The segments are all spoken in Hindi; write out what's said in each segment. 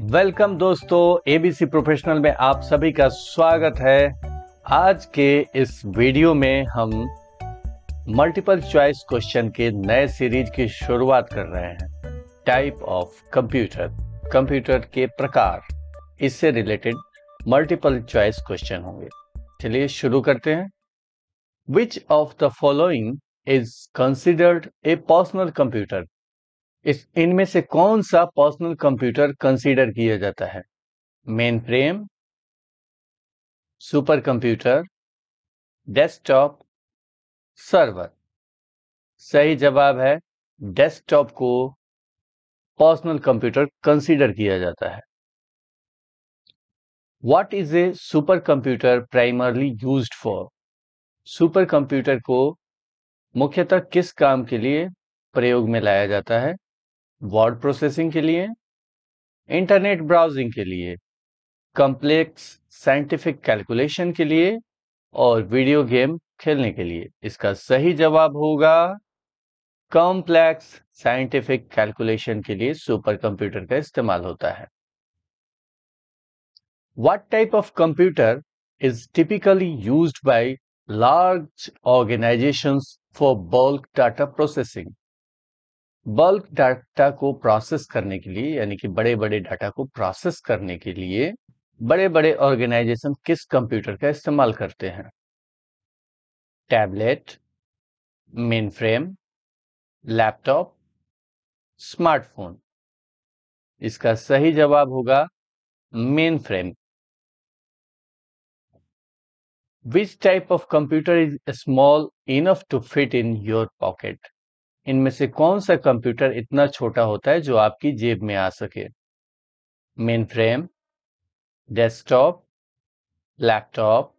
वेलकम दोस्तों एबीसी प्रोफेशनल में आप सभी का स्वागत है आज के इस वीडियो में हम मल्टीपल चॉइस क्वेश्चन के नए सीरीज की शुरुआत कर रहे हैं टाइप ऑफ कंप्यूटर कंप्यूटर के प्रकार इससे रिलेटेड मल्टीपल चॉइस क्वेश्चन होंगे चलिए शुरू करते हैं which of the following is considered a personal computer इस इनमें से कौन सा पर्सनल कंप्यूटर कंसीडर किया जाता है mainframe supercomputer desktop server सही जवाब है डेस्कटॉप को पर्सनल कंप्यूटर कंसीडर किया जाता है what is a supercomputer primarily use for supercomputer को मुख्यतः किस काम के लिए प्रयोग में लाया जाता है वर्ड प्रोसेसिंग के लिए इंटरनेट ब्राउजिंग के लिए कॉम्प्लेक्स साइंटिफिक कैलकुलेशन के लिए और वीडियो गेम खेलने के लिए इसका सही जवाब होगा कॉम्प्लेक्स साइंटिफिक कैलकुलेशन के लिए सुपर कंप्यूटर का इस्तेमाल होता है what type of computer is typically use by large organisation for bulk data processing bulk data को प्रोसेस करने के लिए यानी कि बड़े बड़े डाटा को प्रोसेस करने के लिए बड़े बड़े ऑर्गेनाइजेशन किस कंप्यूटर का इस्तेमाल करते हैं tablet mainframe laptop smartphone इसका सही जवाब होगा mainframe which type of computer is small enough to fit in your pocket इनमें से कौन सा कंप्यूटर इतना छोटा होता है जो आपकी जेब में आ सके mainframe desktop laptop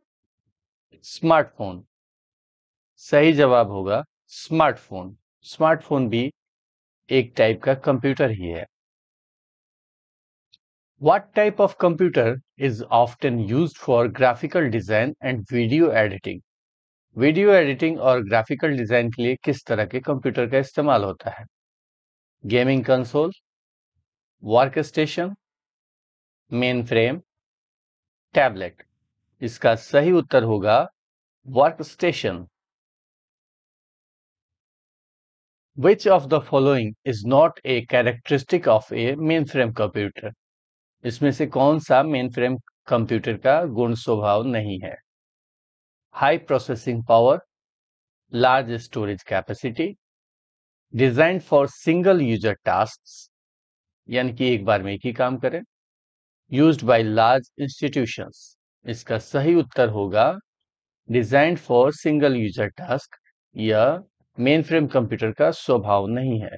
smartphone सही जवाब होगा स्मार्टफोन स्मार्टफोन भी एक टाइप का कंप्यूटर ही है What type of computer is often use for graphical design and video editing video editing और ग्राफिकल डिजाइन के लिए किस तरह के कंप्यूटर का इस्तेमाल होता है gaming console workstation mainframe tablet इसका सही उत्तर होगा workstation which of the following is not a characteristic of a mainframe computer इसमें से कौन सा मेन फ्रेम कंप्यूटर का गुण स्वभाव नहीं है high processing power, large storage capacity, designed for single user tasks, यानी कि एक बार में एक ही काम करें used by large institutions. इसका सही उत्तर होगा designed for single user task. यह मेनफ्रेम कंप्यूटर का स्वभाव नहीं है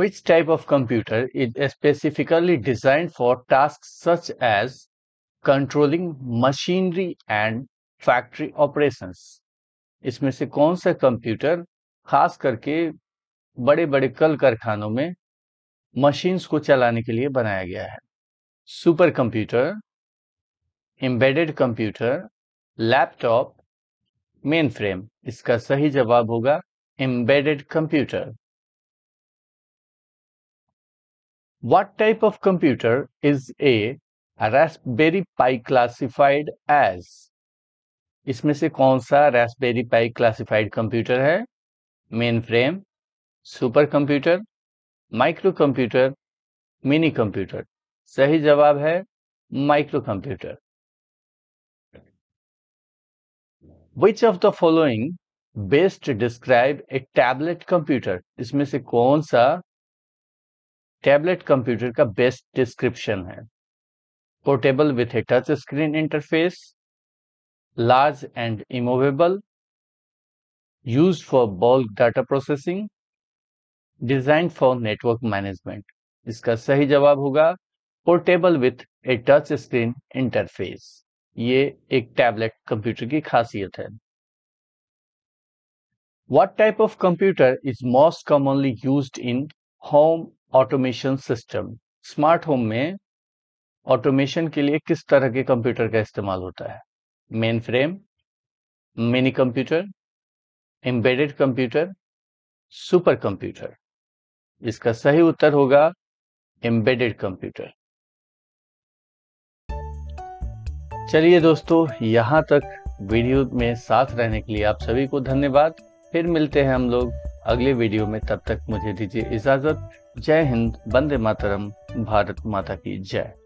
Which type of computer is specifically designed for tasks such as controlling machinery and factory operations इसमें से कौन सा कंप्यूटर खास करके बड़े बड़े कल कारखानों में मशीन्स को चलाने के लिए बनाया गया है supercomputer embedded computer laptop mainframe इसका सही जवाब होगा embedded computer what type of computer is a Raspberry Pi classified as इसमें से कौन सा रेस्पबेरी पाई क्लासिफाइड कंप्यूटर है mainframe supercomputer microcomputer minicomputer सही जवाब है microcomputer which of the following best describe a tablet computer इसमें से कौन सा टैबलेट कंप्यूटर का बेस्ट डिस्क्रिप्शन है portable with a touch screen interface large and immovable, used for bulk data processing, designed for network management. इसका सही जवाब होगा portable with a touch screen interface ये एक टैबलेट कंप्यूटर की खासियत है What type of computer is most commonly used in home automation system? Smart home में ऑटोमेशन के लिए किस तरह के कंप्यूटर का इस्तेमाल होता है mainframe minicomputer embedded computer supercomputer इसका सही उत्तर होगा एम्बेडेड कंप्यूटर चलिए दोस्तों यहाँ तक वीडियो में साथ रहने के लिए आप सभी को धन्यवाद फिर मिलते हैं हम लोग अगले वीडियो में तब तक मुझे दीजिए इजाजत जय हिंद वंदे मातरम भारत माता की जय